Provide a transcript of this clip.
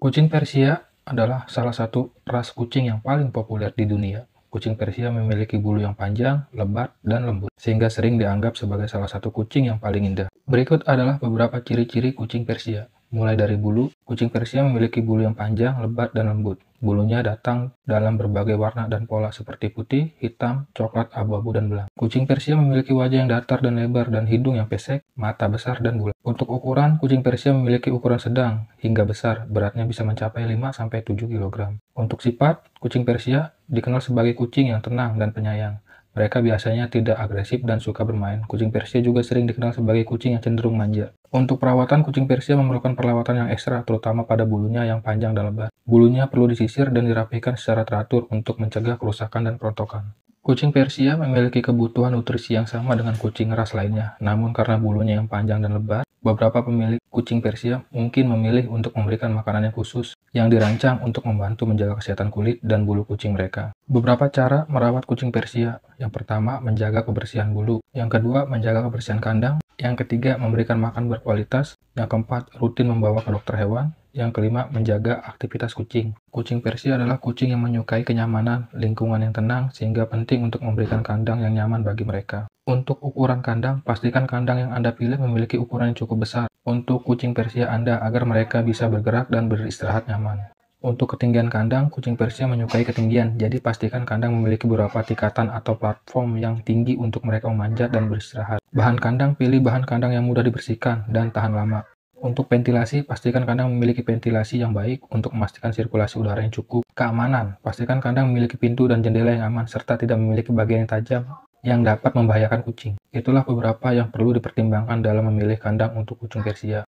Kucing Persia adalah salah satu ras kucing yang paling populer di dunia. Kucing Persia memiliki bulu yang panjang, lebat, dan lembut, sehingga sering dianggap sebagai salah satu kucing yang paling indah. Berikut adalah beberapa ciri-ciri kucing Persia. Mulai dari bulu, kucing Persia memiliki bulu yang panjang, lebat, dan lembut. Bulunya datang dalam berbagai warna dan pola seperti putih, hitam, coklat, abu-abu, dan belang. Kucing Persia memiliki wajah yang datar dan lebar dan hidung yang pesek, mata besar, dan bulat. Untuk ukuran, kucing Persia memiliki ukuran sedang hingga besar, beratnya bisa mencapai 5-7 kg. Untuk sifat, kucing Persia dikenal sebagai kucing yang tenang dan penyayang. Mereka biasanya tidak agresif dan suka bermain. Kucing Persia juga sering dikenal sebagai kucing yang cenderung manja. Untuk perawatan, kucing Persia memerlukan perawatan yang ekstra, terutama pada bulunya yang panjang dan lebar. Bulunya perlu disisir dan dirapikan secara teratur untuk mencegah kerusakan dan kerontokan. Kucing Persia memiliki kebutuhan nutrisi yang sama dengan kucing ras lainnya, namun karena bulunya yang panjang dan lebar, Beberapa pemilik kucing Persia mungkin memilih untuk memberikan makanan yang khusus yang dirancang untuk membantu menjaga kesehatan kulit dan bulu kucing mereka. Beberapa cara merawat kucing Persia. Yang pertama, menjaga kebersihan bulu. Yang kedua, menjaga kebersihan kandang. Yang ketiga, memberikan makan berkualitas. Yang keempat, rutin membawa ke dokter hewan. Yang kelima, menjaga aktivitas kucing. Kucing Persia adalah kucing yang menyukai kenyamanan, lingkungan yang tenang, sehingga penting untuk memberikan kandang yang nyaman bagi mereka. Untuk ukuran kandang, pastikan kandang yang Anda pilih memiliki ukuran yang cukup besar untuk kucing Persia Anda agar mereka bisa bergerak dan beristirahat nyaman. Untuk ketinggian kandang, kucing Persia menyukai ketinggian, jadi pastikan kandang memiliki beberapa tingkatan atau platform yang tinggi untuk mereka memanjat dan beristirahat. Bahan kandang, pilih bahan kandang yang mudah dibersihkan dan tahan lama. Untuk ventilasi, pastikan kandang memiliki ventilasi yang baik untuk memastikan sirkulasi udara yang cukup. Keamanan, pastikan kandang memiliki pintu dan jendela yang aman serta tidak memiliki bagian yang tajam yang dapat membahayakan kucing. Itulah beberapa yang perlu dipertimbangkan dalam memilih kandang untuk kucing Persia.